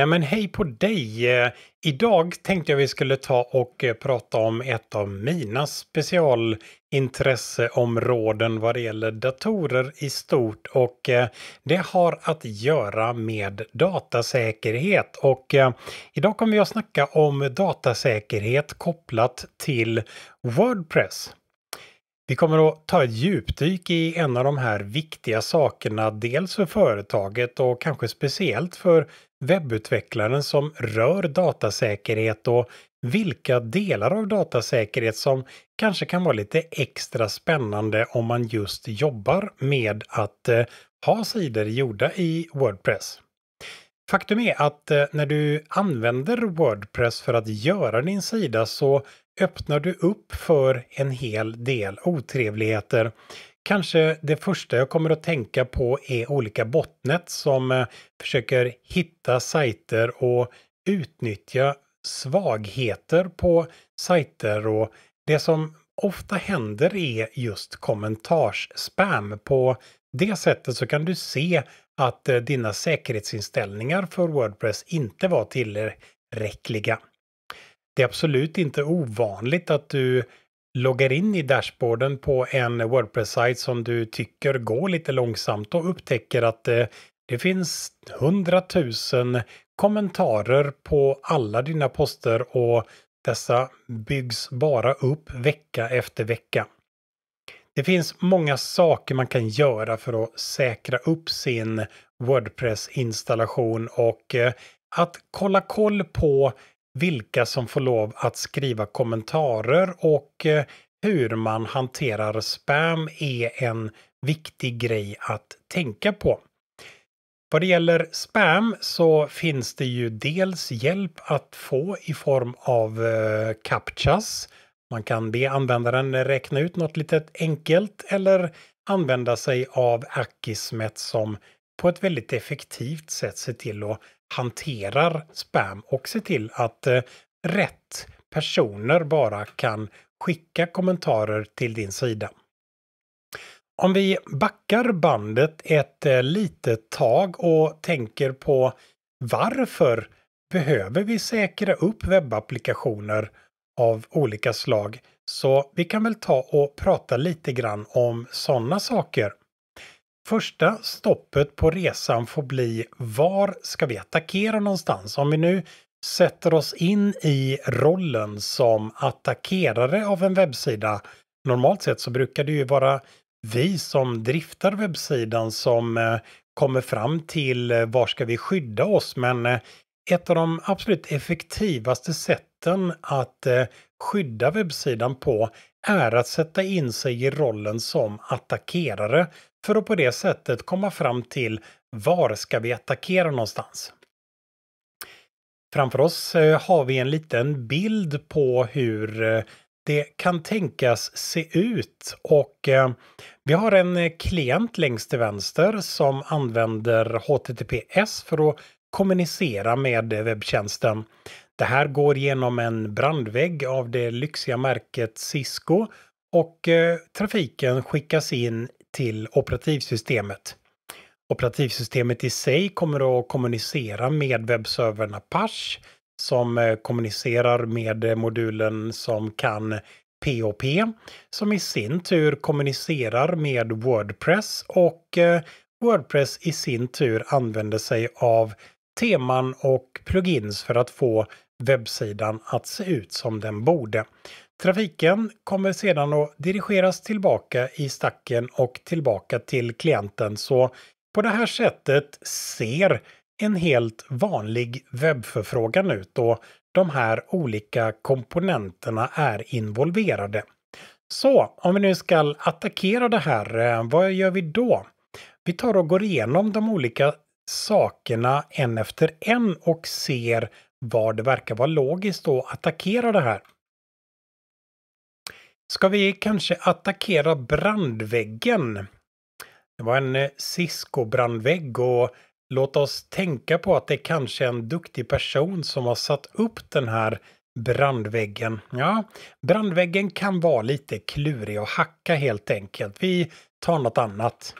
Nej men hej på dig! Eh, idag tänkte jag vi skulle ta och eh, prata om ett av mina specialintresseområden vad det gäller datorer i stort och eh, det har att göra med datasäkerhet och idag kommer jag snacka om datasäkerhet kopplat till Wordpress. Vi kommer att ta ett djupdyk i en av de här viktiga sakerna, dels för företaget och kanske speciellt för webbutvecklaren som rör datasäkerhet och vilka delar av datasäkerhet som kanske kan vara lite extra spännande om man just jobbar med att eh, ha sidor gjorda i Wordpress. Faktum är att eh, när du använder Wordpress för att göra din sida så öppnar du upp för en hel del otrevligheter. Kanske det första jag kommer att tänka på är olika botnet som eh, försöker hitta sajter och utnyttja svagheter på sajter och det som ofta händer är just kommentarsspam. På det sättet så kan du se att eh, dina säkerhetsinställningar för Wordpress inte var tillräckliga det är absolut inte ovanligt att du loggar in i dashboarden på en Wordpress-sajt som du tycker går lite långsamt och upptäcker att eh, det finns hundratusen kommentarer på alla dina poster och dessa byggs bara upp vecka efter vecka. Det finns många saker man kan göra för att säkra upp sin Wordpress-installation och eh, att kolla koll på vilka som får lov att skriva kommentarer och eh, hur man hanterar spam är en viktig grej att tänka på. Vad det gäller spam så finns det ju dels hjälp att få i form av eh, captchas. Man kan be användaren räkna ut något litet enkelt eller använda sig av Akismet som på ett väldigt effektivt sätt ser till att hanterar spam och ser till att eh, rätt personer bara kan skicka kommentarer till din sida. Om vi backar bandet ett eh, litet tag och tänker på varför behöver vi säkra upp webbapplikationer av olika slag? Så vi kan väl ta och prata lite grann om sådana saker. Första stoppet på resan får bli var ska vi attackera någonstans? Om vi nu sätter oss in i rollen som attackerare av en webbsida. Normalt sett så brukar det ju vara vi som driftar webbsidan som eh, kommer fram till eh, var ska vi skydda oss men eh, ett av de absolut effektivaste sätten att skydda webbsidan på är att sätta in sig i rollen som attackerare för att på det sättet komma fram till var ska vi attackera någonstans? Framför oss eh, har vi en liten bild på hur eh, det kan tänkas se ut och eh, vi har en klient längst till vänster som använder HTTPS för att kommunicera med webbtjänsten. Det här går genom en brandvägg av det lyxiga märket Cisco och trafiken skickas in till operativsystemet. Operativsystemet i sig kommer att kommunicera med webbservern Apache som eh, kommunicerar med eh, modulen som kan POP som i sin tur kommunicerar med Wordpress och eh, Wordpress i sin tur använder sig av teman och plugins för att få webbsidan att se ut som den borde. Trafiken kommer sedan att dirigeras tillbaka i stacken och tillbaka till klienten så på det här sättet ser en helt vanlig webbförfrågan ut och de här olika komponenterna är involverade. Så om vi nu ska attackera det här, eh, vad gör vi då? Vi tar och går igenom de olika sakerna en efter en och ser var det verkar vara logiskt att attackera det här. Ska vi kanske attackera brandväggen? Det var en eh, Cisco-brandvägg och låt oss tänka på att det är kanske är en duktig person som har satt upp den här brandväggen. Ja, brandväggen kan vara lite klurig att hacka helt enkelt. Vi tar något annat.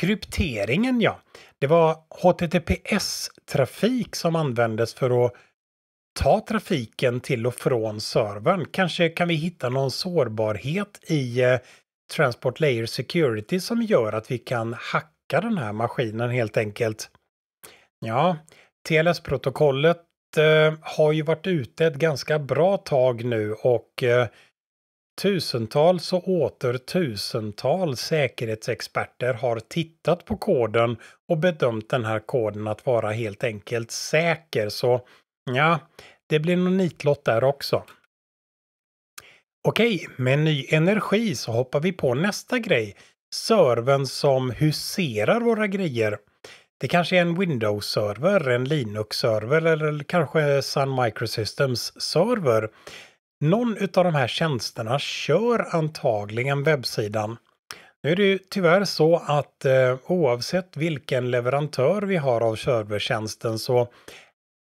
Krypteringen ja, det var HTTPS-trafik som användes för att ta trafiken till och från servern. Kanske kan vi hitta någon sårbarhet i eh, Transport Layer Security som gör att vi kan hacka den här maskinen helt enkelt. Ja, TLS-protokollet eh, har ju varit ute ett ganska bra tag nu och eh, tusentals och åter tusentals säkerhetsexperter har tittat på koden och bedömt den här koden att vara helt enkelt säker. Så Ja, det blir nog nitlott där också. Okej, med ny energi så hoppar vi på nästa grej. Servern som huserar våra grejer. Det kanske är en Windows-server, en Linux-server eller kanske Sun Microsystems-server. Någon av de här tjänsterna kör antagligen webbsidan. Nu är det ju tyvärr så att eh, oavsett vilken leverantör vi har av servertjänsten så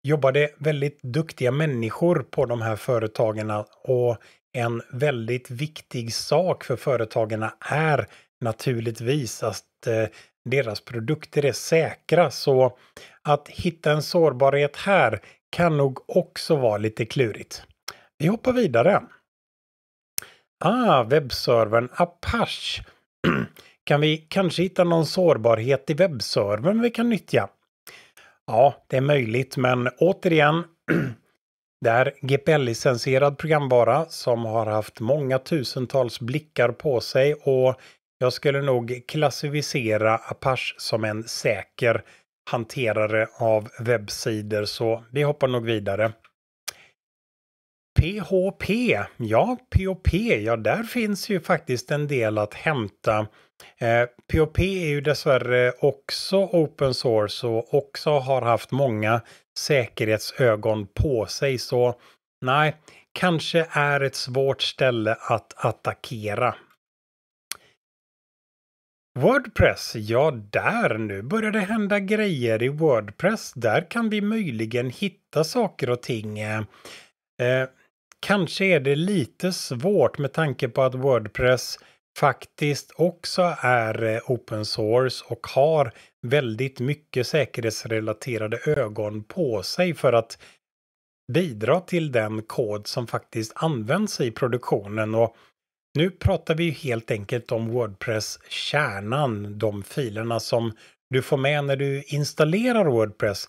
jobbar det väldigt duktiga människor på de här företagen och en väldigt viktig sak för företagen är naturligtvis att eh, deras produkter är säkra. Så att hitta en sårbarhet här kan nog också vara lite klurigt. Vi hoppar vidare. Ah, webbservern Apache. kan vi kanske hitta någon sårbarhet i webbservern vi kan nyttja? Ja, det är möjligt, men återigen. Det är GPL-licensierad programvara som har haft många tusentals blickar på sig och jag skulle nog klassificera Apache som en säker hanterare av webbsidor, så vi hoppar nog vidare. PHP, ja PHP, ja där finns ju faktiskt en del att hämta POP eh, är ju dessvärre också open source och också har haft många säkerhetsögon på sig. Så nej, kanske är ett svårt ställe att attackera. Wordpress, ja där nu börjar det hända grejer i Wordpress. Där kan vi möjligen hitta saker och ting. Eh, eh kanske är det lite svårt med tanke på att Wordpress faktiskt också är eh, open source och har väldigt mycket säkerhetsrelaterade ögon på sig för att bidra till den kod som faktiskt används i produktionen. Och nu pratar vi helt enkelt om Wordpress-kärnan, de filerna som du får med när du installerar Wordpress.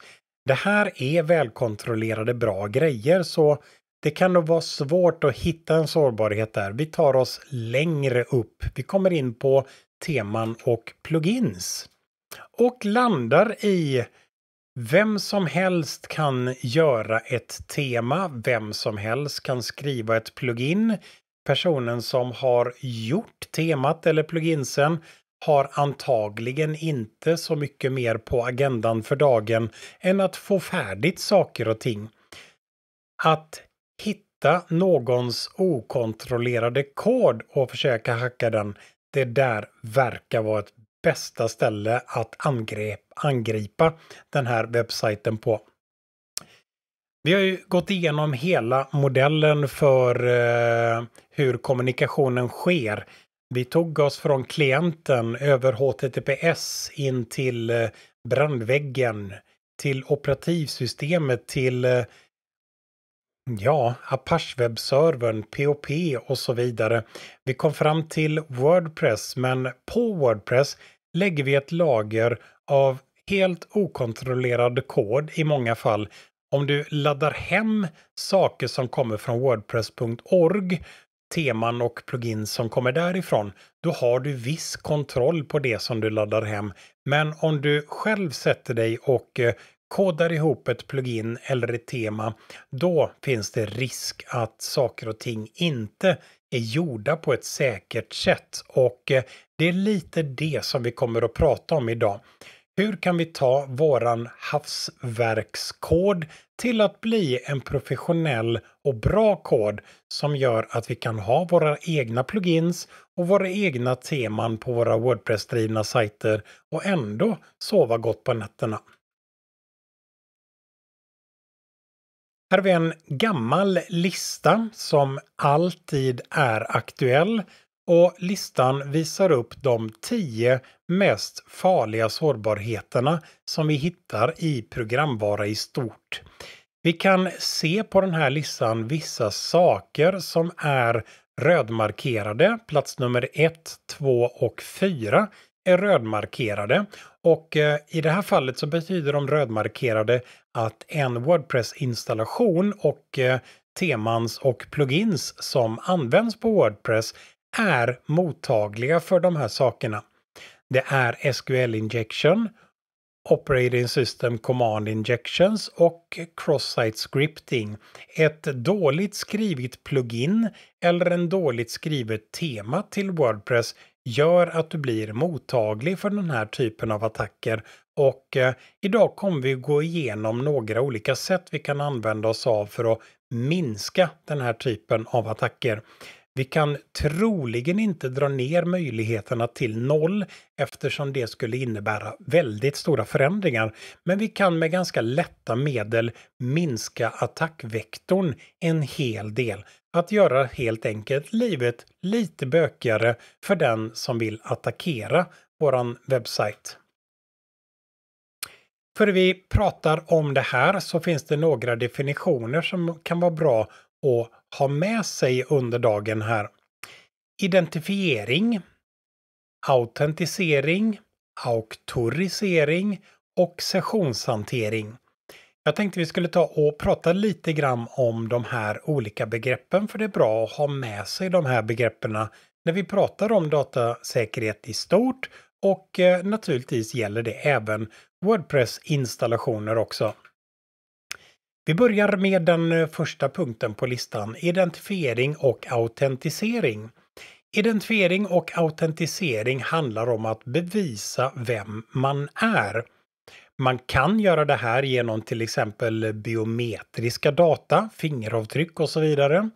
Det här är välkontrollerade bra grejer så det kan nog vara svårt att hitta en sårbarhet där. Vi tar oss längre upp. Vi kommer in på teman och plugins. Och landar i vem som helst kan göra ett tema, vem som helst kan skriva ett plugin. Personen som har gjort temat eller pluginsen har antagligen inte så mycket mer på agendan för dagen än att få färdigt saker och ting. Att hitta någons okontrollerade kod och försöka hacka den. Det där verkar vara ett bästa ställe att angrep, angripa den här webbsajten på. Vi har ju gått igenom hela modellen för eh, hur kommunikationen sker. Vi tog oss från klienten över HTTPS in till eh, brandväggen, till operativsystemet, till eh, Ja, Apache-webbservern, POP och så vidare. Vi kom fram till Wordpress, men på Wordpress lägger vi ett lager av helt okontrollerad kod i många fall. Om du laddar hem saker som kommer från wordpress.org, teman och plugins som kommer därifrån, då har du viss kontroll på det som du laddar hem. Men om du själv sätter dig och eh, kodar ihop ett plugin eller ett tema, då finns det risk att saker och ting inte är gjorda på ett säkert sätt. Och eh, det är lite det som vi kommer att prata om idag. Hur kan vi ta våran havsverkskod till att bli en professionell och bra kod som gör att vi kan ha våra egna plugins och våra egna teman på våra Wordpress-drivna sajter och ändå sova gott på nätterna. Här har vi en gammal lista som alltid är aktuell och listan visar upp de tio mest farliga sårbarheterna som vi hittar i programvara i stort. Vi kan se på den här listan vissa saker som är rödmarkerade, plats nummer 1, 2 och 4 är rödmarkerade och eh, i det här fallet så betyder de rödmarkerade att en Wordpress-installation och eh, temans och plugins som används på Wordpress är mottagliga för de här sakerna. Det är SQL Injection, Operating System Command Injections och Cross-Site Scripting. Ett dåligt skrivet plugin eller en dåligt skrivet tema till Wordpress gör att du blir mottaglig för den här typen av attacker. Och eh, idag kommer vi gå igenom några olika sätt vi kan använda oss av för att minska den här typen av attacker. Vi kan troligen inte dra ner möjligheterna till noll eftersom det skulle innebära väldigt stora förändringar. Men vi kan med ganska lätta medel minska attackvektorn en hel del att göra helt enkelt livet lite bökigare för den som vill attackera våran webbsajt. För vi pratar om det här så finns det några definitioner som kan vara bra att ha med sig under dagen här. Identifiering, autentisering, auktorisering och sessionshantering. Jag tänkte vi skulle ta och prata lite grann om de här olika begreppen för det är bra att ha med sig de här begreppen när vi pratar om datasäkerhet i stort och eh, naturligtvis gäller det även Wordpress-installationer också. Vi börjar med den eh, första punkten på listan, identifiering och autentisering. Identifiering och autentisering handlar om att bevisa vem man är. Man kan göra det här genom till exempel biometriska data, fingeravtryck och så vidare.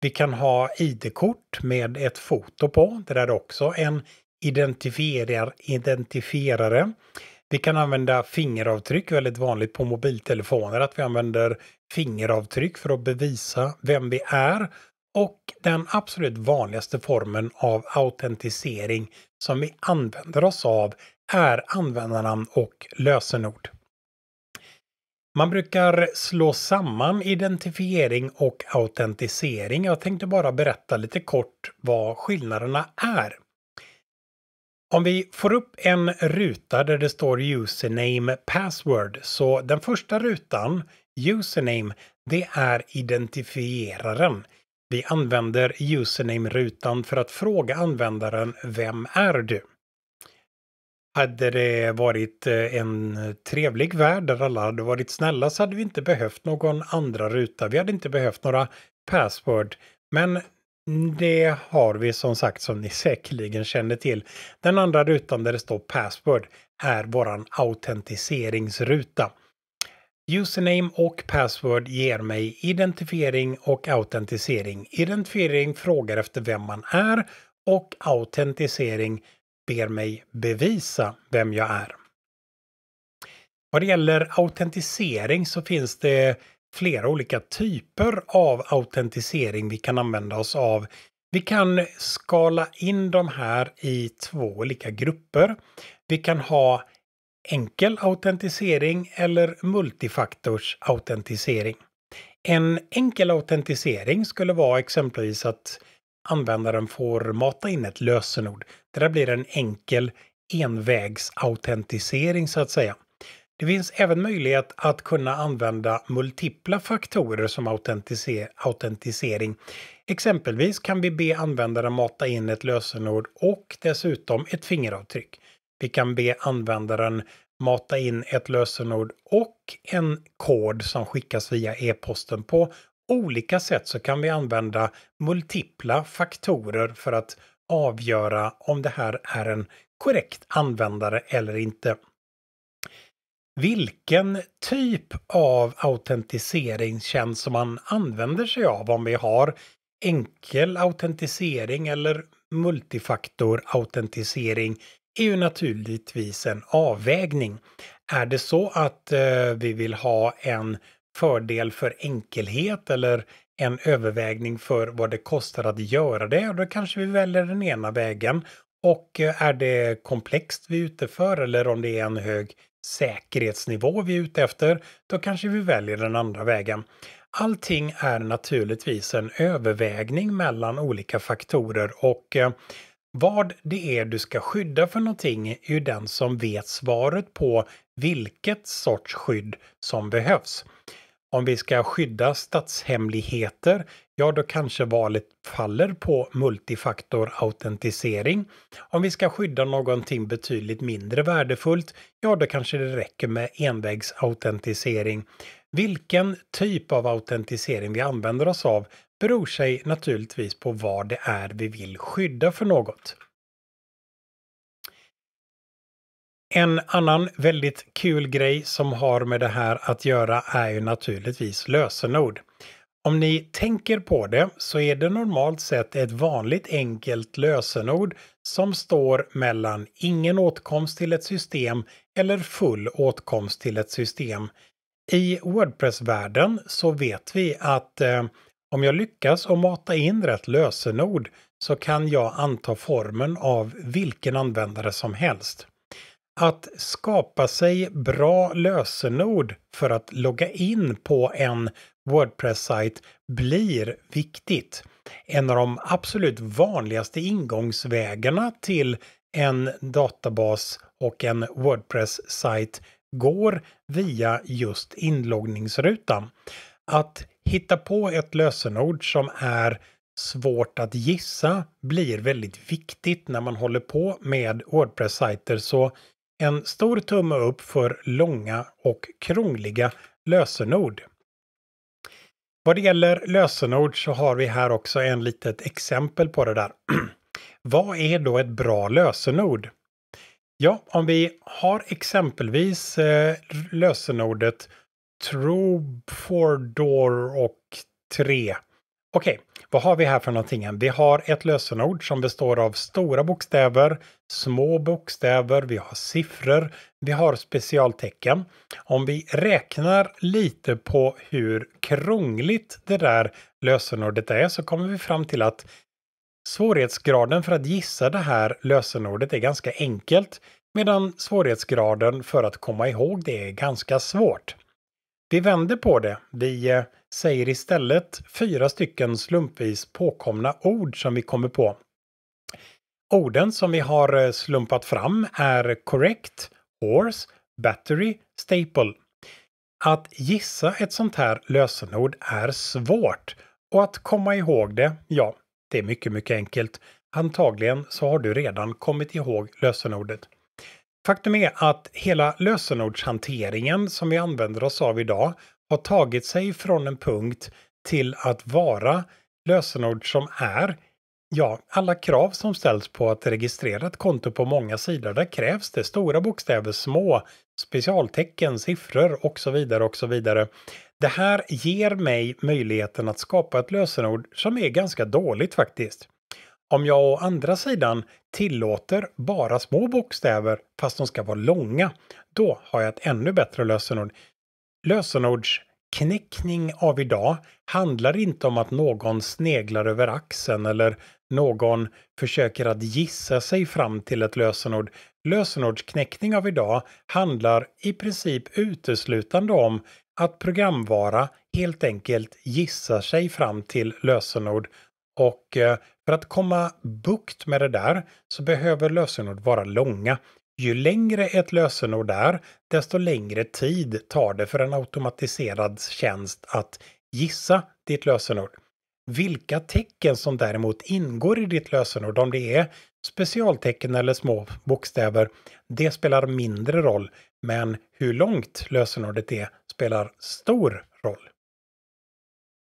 Vi kan ha ID-kort med ett foto på. Det där är också en identifierar, identifierare. Vi kan använda fingeravtryck, väldigt vanligt på mobiltelefoner, att vi använder fingeravtryck för att bevisa vem vi är. Och den absolut vanligaste formen av autentisering som vi använder oss av är användarnamn och lösenord. Man brukar slå samman identifiering och autentisering. Jag tänkte bara berätta lite kort vad skillnaderna är. Om vi får upp en ruta där det står username password så den första rutan, username, det är identifieraren. Vi använder username-rutan för att fråga användaren Vem är du? Hade det varit eh, en trevlig värld där alla hade varit snälla så hade vi inte behövt någon andra ruta. Vi hade inte behövt några password. Men det har vi som sagt som ni säkerligen känner till. Den andra rutan där det står password är våran autentiseringsruta. Username och password ger mig identifiering och autentisering. Identifiering frågar efter vem man är och autentisering ber mig bevisa vem jag är. Vad det gäller autentisering så finns det flera olika typer av autentisering vi kan använda oss av. Vi kan skala in de här i två olika grupper. Vi kan ha enkel autentisering eller multifaktors autentisering. En enkel autentisering skulle vara exempelvis att användaren får mata in ett lösenord. Det där blir en enkel envägsautentisering så att säga. Det finns även möjlighet att kunna använda multipla faktorer som autentisering. Exempelvis kan vi be användaren mata in ett lösenord och dessutom ett fingeravtryck. Vi kan be användaren mata in ett lösenord och en kod som skickas via e-posten på olika sätt så kan vi använda multipla faktorer för att avgöra om det här är en korrekt användare eller inte. Vilken typ av autentiseringstjänst som man använder sig av om vi har enkel autentisering eller multifaktor autentisering är ju naturligtvis en avvägning. Är det så att eh, vi vill ha en fördel för enkelhet eller en övervägning för vad det kostar att göra det, då kanske vi väljer den ena vägen. Och eh, är det komplext vi är ute för eller om det är en hög säkerhetsnivå vi är ute efter, då kanske vi väljer den andra vägen. Allting är naturligtvis en övervägning mellan olika faktorer och eh, vad det är du ska skydda för någonting är ju den som vet svaret på vilket sorts skydd som behövs om vi ska skydda statshemligheter, ja då kanske valet faller på multifaktorautentisering. Om vi ska skydda någonting betydligt mindre värdefullt, ja då kanske det räcker med envägsautentisering. Vilken typ av autentisering vi använder oss av beror sig naturligtvis på vad det är vi vill skydda för något. En annan väldigt kul grej som har med det här att göra är ju naturligtvis lösenord. Om ni tänker på det så är det normalt sett ett vanligt enkelt lösenord som står mellan ingen åtkomst till ett system eller full åtkomst till ett system. I Wordpress-världen så vet vi att eh, om jag lyckas att mata in rätt lösenord så kan jag anta formen av vilken användare som helst att skapa sig bra lösenord för att logga in på en Wordpress-sajt blir viktigt. En av de absolut vanligaste ingångsvägarna till en databas och en Wordpress-sajt går via just inloggningsrutan. Att hitta på ett lösenord som är svårt att gissa blir väldigt viktigt när man håller på med Wordpress-sajter så en stor tumme upp för långa och krångliga lösenord. Vad det gäller lösenord så har vi här också en litet exempel på det där. Vad är då ett bra lösenord? Ja, om vi har exempelvis eh, lösenordet True, Four Door och tre. Okej, okay. Vad har vi här för någonting? Vi har ett lösenord som består av stora bokstäver, små bokstäver, vi har siffror, vi har specialtecken. Om vi räknar lite på hur krångligt det där lösenordet är så kommer vi fram till att svårighetsgraden för att gissa det här lösenordet är ganska enkelt medan svårighetsgraden för att komma ihåg det är ganska svårt. Vi vänder på det. Vi eh, säger istället fyra stycken slumpvis påkomna ord som vi kommer på. Orden som vi har eh, slumpat fram är correct, horse, battery, staple. Att gissa ett sånt här lösenord är svårt och att komma ihåg det, ja, det är mycket, mycket enkelt. Antagligen så har du redan kommit ihåg lösenordet. Faktum är att hela lösenordshanteringen som vi använder oss av idag har tagit sig från en punkt till att vara lösenord som är Ja, alla krav som ställs på att registrera ett konto på många sidor, där krävs det stora bokstäver, små, specialtecken, siffror och så vidare och så vidare. Det här ger mig möjligheten att skapa ett lösenord som är ganska dåligt faktiskt. Om jag å andra sidan tillåter bara små bokstäver fast de ska vara långa, då har jag ett ännu bättre lösenord. Lösenordsknäckning av idag handlar inte om att någon sneglar över axeln eller någon försöker att gissa sig fram till ett lösenord. Lösenordsknäckning av idag handlar i princip uteslutande om att programvara helt enkelt gissar sig fram till lösenord. Och eh, för att komma bukt med det där så behöver lösenord vara långa. Ju längre ett lösenord är, desto längre tid tar det för en automatiserad tjänst att gissa ditt lösenord. Vilka tecken som däremot ingår i ditt lösenord, om det är specialtecken eller små bokstäver, det spelar mindre roll. Men hur långt lösenordet är spelar stor